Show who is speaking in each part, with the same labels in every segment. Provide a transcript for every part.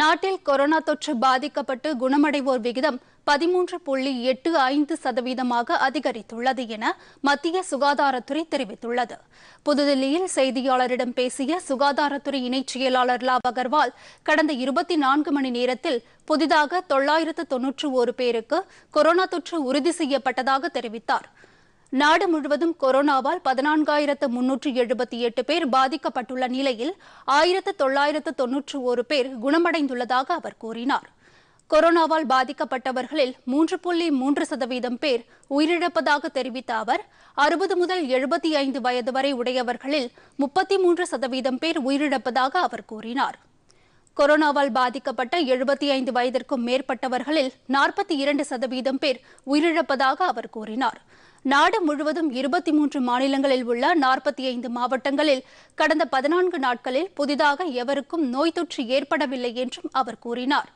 Speaker 1: நாட்டில் கொரோனா தொற்று பாதிக்கப்பட்டு குணமடைவோர் விகிதம் பதிமூன்று புள்ளி எட்டு ஐந்து சதவீதமாக அதிகரித்துள்ளது என மத்திய சுகாதாரத்துறை தெரிவித்துள்ளது புதுதில்லியில் செய்தியாளரிடம் பேசிய சுகாதாரத்துறை இணைச் செயலாளர் லாவ் அகர்வால் கடந்த இருபத்தி நான்கு மணி நேரத்தில் புதிதாக தொள்ளாயிரத்து தொன்னூற்று ஒரு பேருக்கு கொரோனா தொற்று உறுதி செய்யப்பட்டதாக தெரிவித்தாா் நாடு முழுவதும் கொரோனாவால் பதினான்காயிரத்து முன்னூற்று எழுபத்தி எட்டு பேர் பாதிக்கப்பட்டுள்ள நிலையில் ஆயிரத்து தொள்ளாயிரத்து தொன்னூற்று ஒரு பேர் குணமடைந்துள்ளதாக அவர் கூறினார் கொரோனாவால் பாதிக்கப்பட்டவர்களில் மூன்று புள்ளி மூன்று சதவீதம் பேர் உயிரிழப்பதாக தெரிவித்த அவர் அறுபது முதல் எழுபத்தி ஐந்து வயது வரை உடையவர்களில் முப்பத்தி மூன்று சதவீதம் பேர் உயிரிழப்பதாக அவர் கூறினார் கொரோனாவால் பாதிக்கப்பட்ட எழுபத்தி ஐந்து வயதிற்கும் மேற்பட்டவர்களில் நாற்பத்தி இரண்டு சதவீதம் பேர் உயிரிழப்பதாக அவர் கூறினாா் நாடு முழுவதும் இருபத்தி மூன்று மாநிலங்களில் உள்ள நாற்பத்தி ஐந்து மாவட்டங்களில் கடந்த பதினான்கு நாட்களில் புதிதாக எவருக்கும் நோய் தொற்று ஏற்படவில்லை என்றும் அவர் கூறினார்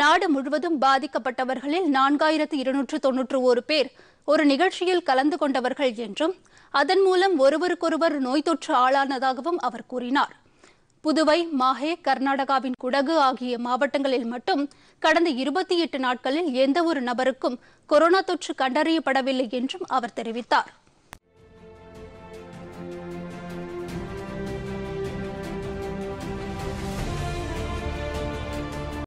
Speaker 1: நாடு முழுவதும் பாதிக்கப்பட்டவர்களில் நான்காயிரத்து இருநூற்று தொன்னூற்று ஒரு பேர் ஒரு நிகழ்ச்சியில் கலந்து கொண்டவர்கள் என்றும் அதன் மூலம் ஒருவருக்கொருவர் நோய் தொற்று ஆளானதாகவும் அவர் கூறினார் புதுவை மாஹே கர்நாடகாவின் குடகு ஆகிய மாவட்டங்களில் மட்டும் கடந்த இருபத்தி எட்டு நாட்களில் எந்தவொரு நபருக்கும் கொரோனா தொற்று கண்டறியப்படவில்லை என்றும் அவர் தெரிவித்தார்